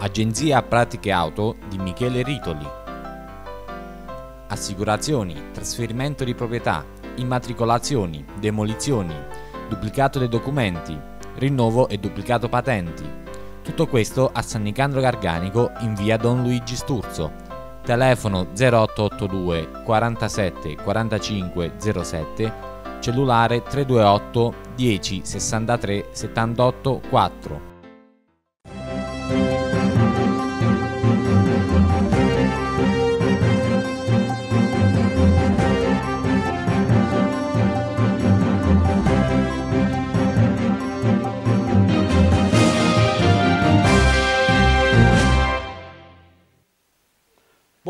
Agenzia Pratiche Auto di Michele Ritoli. Assicurazioni, trasferimento di proprietà, immatricolazioni, demolizioni, duplicato dei documenti, rinnovo e duplicato patenti. Tutto questo a San Nicandro Garganico in via Don Luigi Sturzo. Telefono 0882 47 45 07, cellulare 328 10 63 78 4.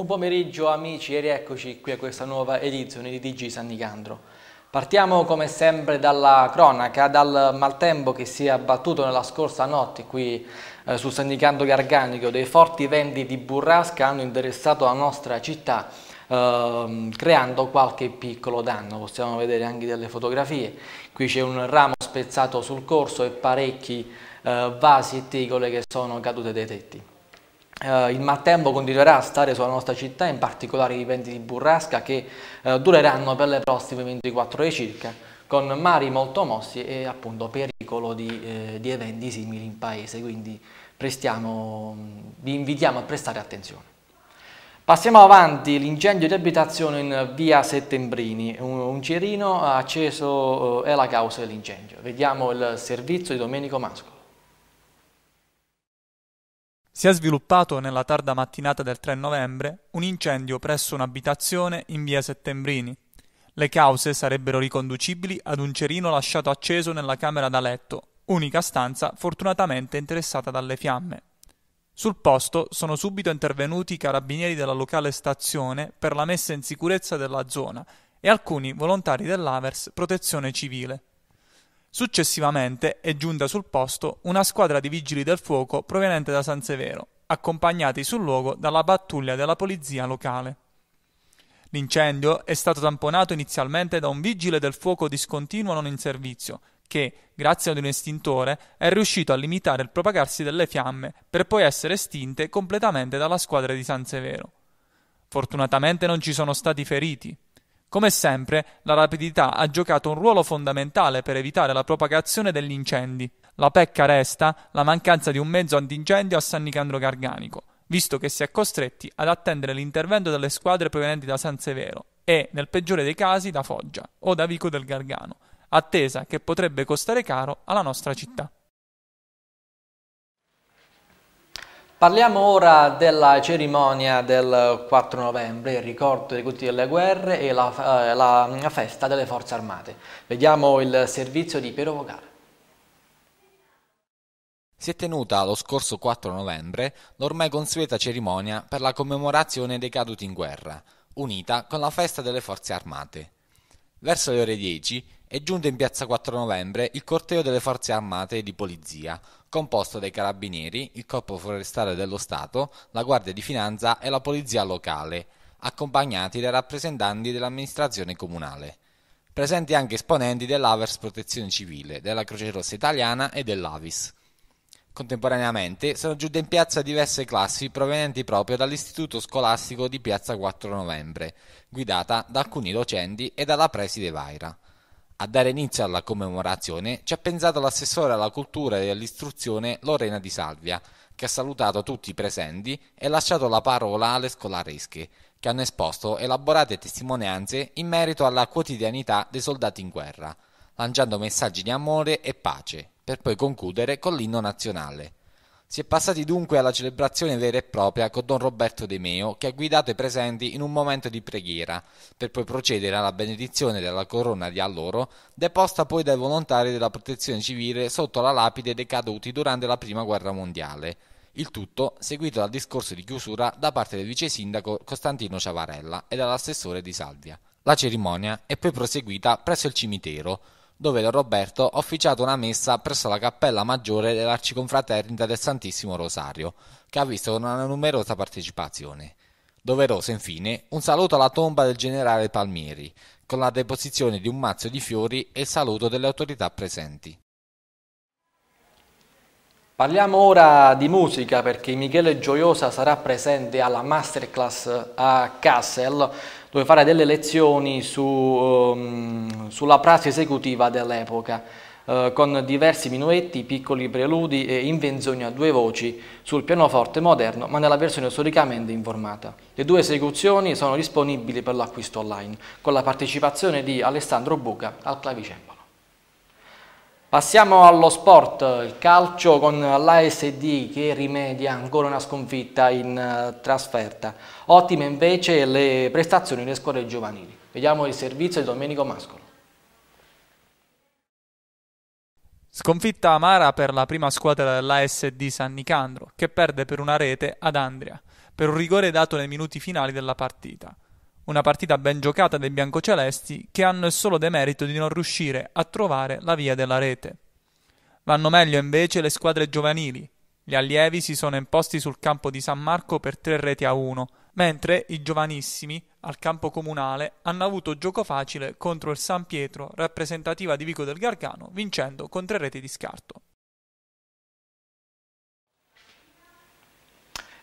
Buon pomeriggio amici e rieccoci qui a questa nuova edizione di TG San Nicandro. Partiamo come sempre dalla cronaca, dal maltempo che si è abbattuto nella scorsa notte qui eh, su San Nicandro Garganico. Dei forti venti di burrasca hanno interessato la nostra città eh, creando qualche piccolo danno. Possiamo vedere anche delle fotografie. Qui c'è un ramo spezzato sul corso e parecchi eh, vasi e tegole che sono cadute dai tetti. Uh, il maltempo continuerà a stare sulla nostra città, in particolare i venti di burrasca che uh, dureranno per le prossime 24 ore circa, con mari molto mossi e appunto pericolo di, eh, di eventi simili in paese, quindi prestiamo, mm, vi invitiamo a prestare attenzione. Passiamo avanti, l'incendio di abitazione in via Settembrini, un, un cerino acceso uh, è la causa dell'incendio. Vediamo il servizio di Domenico Masco. Si è sviluppato nella tarda mattinata del 3 novembre un incendio presso un'abitazione in via Settembrini. Le cause sarebbero riconducibili ad un cerino lasciato acceso nella camera da letto, unica stanza fortunatamente interessata dalle fiamme. Sul posto sono subito intervenuti i carabinieri della locale stazione per la messa in sicurezza della zona e alcuni volontari dell'Avers Protezione Civile. Successivamente è giunta sul posto una squadra di vigili del fuoco proveniente da San Severo, accompagnati sul luogo dalla pattuglia della polizia locale. L'incendio è stato tamponato inizialmente da un vigile del fuoco discontinuo non in servizio, che, grazie ad un estintore, è riuscito a limitare il propagarsi delle fiamme per poi essere estinte completamente dalla squadra di San Severo. Fortunatamente non ci sono stati feriti. Come sempre, la rapidità ha giocato un ruolo fondamentale per evitare la propagazione degli incendi. La pecca resta la mancanza di un mezzo antincendio a San Nicandro Garganico, visto che si è costretti ad attendere l'intervento delle squadre provenienti da San Severo e, nel peggiore dei casi, da Foggia o da Vico del Gargano, attesa che potrebbe costare caro alla nostra città. Parliamo ora della cerimonia del 4 novembre, il ricordo dei tutti delle guerre e la, eh, la, festa delle forze armate. Vediamo il servizio di Piero Vogare. Si è tenuta lo scorso 4 novembre l'ormai consueta cerimonia per la commemorazione dei caduti in guerra, unita con la festa delle forze armate. Verso le ore 10 è giunto in piazza 4 novembre il corteo delle forze armate e di polizia, composto dai carabinieri, il corpo forestale dello Stato, la guardia di finanza e la polizia locale, accompagnati dai rappresentanti dell'amministrazione comunale. Presenti anche esponenti dell'Avers Protezione Civile, della Croce Rossa Italiana e dell'Avis. Contemporaneamente sono giunte in piazza diverse classi provenienti proprio dall'istituto scolastico di piazza 4 novembre, guidata da alcuni docenti e dalla preside Vaira. A dare inizio alla commemorazione ci ha pensato l'assessore alla cultura e all'istruzione Lorena Di Salvia, che ha salutato tutti i presenti e lasciato la parola alle scolaresche, che hanno esposto elaborate testimonianze in merito alla quotidianità dei soldati in guerra, lanciando messaggi di amore e pace, per poi concludere con l'inno nazionale. Si è passati dunque alla celebrazione vera e propria con Don Roberto De Meo, che ha guidato i presenti in un momento di preghiera, per poi procedere alla benedizione della corona di alloro, deposta poi dai volontari della protezione civile sotto la lapide dei caduti durante la prima guerra mondiale. Il tutto seguito dal discorso di chiusura da parte del vice sindaco Costantino Ciavarella e dall'assessore di Salvia. La cerimonia è poi proseguita presso il cimitero, dove Don Roberto ha officiato una messa presso la Cappella Maggiore dell'Arciconfraternita del Santissimo Rosario, che ha visto una numerosa partecipazione. Doveroso, infine, un saluto alla tomba del generale Palmieri, con la deposizione di un mazzo di fiori e il saluto delle autorità presenti. Parliamo ora di musica perché Michele Gioiosa sarà presente alla masterclass a Kassel dove fare delle lezioni su, um, sulla prassi esecutiva dell'epoca, eh, con diversi minuetti, piccoli preludi e invenzioni a due voci sul pianoforte moderno, ma nella versione storicamente informata. Le due esecuzioni sono disponibili per l'acquisto online, con la partecipazione di Alessandro Buca al clavicembalo. Passiamo allo sport, il calcio con l'ASD che rimedia ancora una sconfitta in eh, trasferta. Ottime invece le prestazioni delle squadre giovanili. Vediamo il servizio di Domenico Mascolo. Sconfitta amara per la prima squadra dell'ASD San Nicandro, che perde per una rete ad Andria, per un rigore dato nei minuti finali della partita. Una partita ben giocata dai biancocelesti che hanno il solo demerito di non riuscire a trovare la via della rete. Vanno meglio invece le squadre giovanili. Gli allievi si sono imposti sul campo di San Marco per tre reti a uno, mentre i giovanissimi al campo comunale hanno avuto gioco facile contro il San Pietro, rappresentativa di Vico del Gargano, vincendo con tre reti di scarto.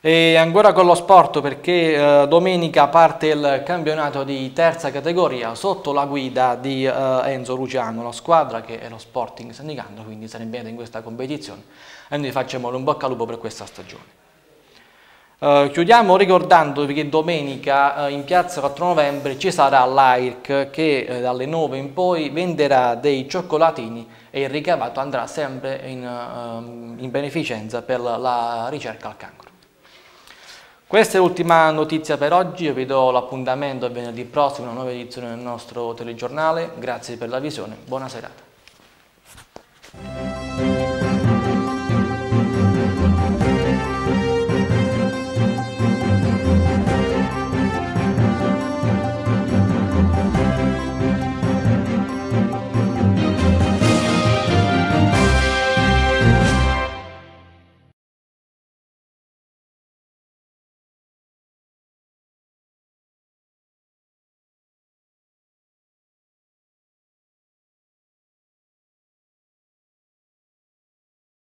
E ancora con lo sport perché eh, domenica parte il campionato di terza categoria sotto la guida di eh, Enzo Luciano, la squadra che è lo Sporting San Nicandro, quindi sarebbe in questa competizione e noi facciamo un bocca al lupo per questa stagione. Uh, chiudiamo ricordandovi che domenica uh, in piazza 4 novembre ci sarà l'AIRC che uh, dalle 9 in poi venderà dei cioccolatini e il ricavato andrà sempre in, ehm, in beneficenza per la ricerca al cancro. Questa è l'ultima notizia per oggi, io vi do l'appuntamento a venerdì prossimo, una nuova edizione del nostro telegiornale, grazie per la visione, buona serata.